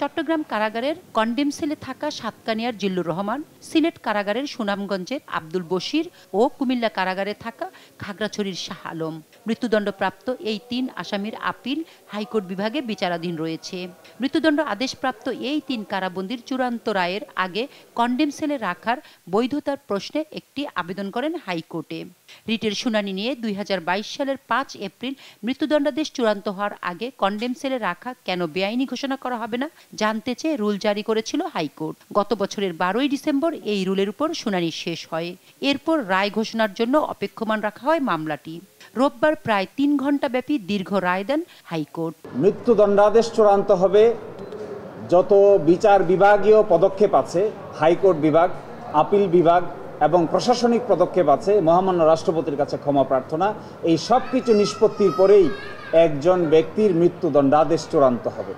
চট্টগ্রাম কারাগারের কন্ডেম সেলে থাকা সাতকানিয়ার জিল্লুর রহমান সিলেট কারাগারের সুনামগঞ্জের আব্দুল বশির ও কুমিল্লা কারাগারে থাকা খাগড়াছড়ির শাহ আলম মৃত্যুদণ্ডপ্রাপ্ত এই তিন আসামির আপিল হাইকোর্ট বিভাগে বিচারাধীন রয়েছে মৃত্যুদণ্ড আদেশপ্রাপ্ত এই তিন কারাবন্দির চূড়ান্ত রায়ের আগে কন্ডেম সেলে রাখার বৈধতার প্রশ্নে একটি আবেদন করেন হাইকোর্টে রিটের শুনানি নিয়ে দুই সালের পাঁচ এপ্রিল মৃত্যুদণ্ডাদেশ চূড়ান্ত হওয়ার আগে কন্ডেম সেলে রাখা কেন বেআইনি ঘোষণা করা হবে না জানতে চেয়ে রুল জারি করেছিল হাইকোর্ট গত বছরের বারোই ডিসেম্বর এই রুলের উপর শুনানি শেষ হয় এরপর রায় ঘোষণার জন্য অপেক্ষমান রাখা হয় মামলাটি রোববার প্রায় তিন ঘন্টা ব্যাপী দীর্ঘ রায় দেন হাইকোর্ট মৃত্যুদণ্ডাদেশ চূড়ান্ত হবে যত বিচার বিভাগীয় পদক্ষেপ আছে হাইকোর্ট বিভাগ আপিল বিভাগ এবং প্রশাসনিক পদক্ষেপ আছে মহামান্য রাষ্ট্রপতির কাছে ক্ষমা প্রার্থনা এই সব কিছু নিষ্পত্তির পরেই একজন ব্যক্তির মৃত্যুদণ্ডাদেশ চূড়ান্ত হবে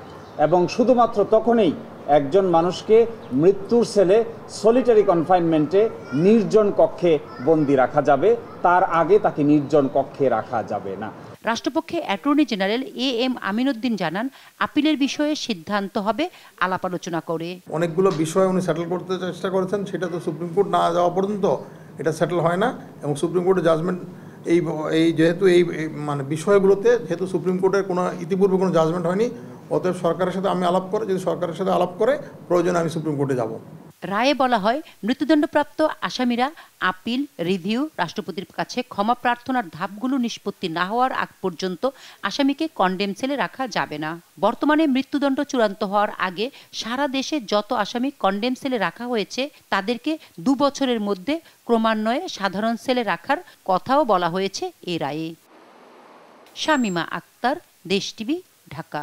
এবং শুধুমাত্র তখনই একজন মানুষকে মৃত্যুর সেলে সলিটারি কনফাইনমেন্টে নির্জন কক্ষে বন্দি রাখা যাবে তার আগে তাকে নির্জন কক্ষে রাখা যাবে না রাষ্ট্রপক্ষে attorney general A M Aminuddin জানান আপিলের বিষয়ে সিদ্ধান্ত হবে আলাপ আলোচনা করে অনেকগুলো বিষয় উনি সেটেল করতে চেষ্টা করেছেন সেটা তো সুপ্রিম কোর্ট না যাওয়া পর্যন্ত এটা সেটেল হয় না এবং সুপ্রিম কোর্টের জাজমেন্ট এই এই যেহেতু এই মানে বিষয়গুলোতে যেহেতু সুপ্রিম কোর্টের কোনো ইতিপূর্বে কোনো জাজমেন্ট হয়নি অতএব সরকারের সাথে আমি আলাপ করে যদি সরকারের সাথে আলাপ করে প্রয়োজনে আমি সুপ্রিম কোর্টে যাব রায়ে বলা হয় মৃত্যুদণ্ডপ্রাপ্ত আসামিরা আপিল রিভিউ রাষ্ট্রপতির কাছে ক্ষমা প্রার্থনার ধাপগুলো নিষ্পত্তি না হওয়ার আগ পর্যন্ত আসামিকে কন্ডেম সেলে রাখা যাবে না বর্তমানে মৃত্যুদণ্ড চূড়ান্ত হওয়ার আগে সারা দেশে যত আসামি কন্ডেম সেলে রাখা হয়েছে তাদেরকে দু বছরের মধ্যে ক্রমান্বয়ে সাধারণ সেলে রাখার কথাও বলা হয়েছে এ রায়ে শামিমা আক্তার দেশ টিভি ঢাকা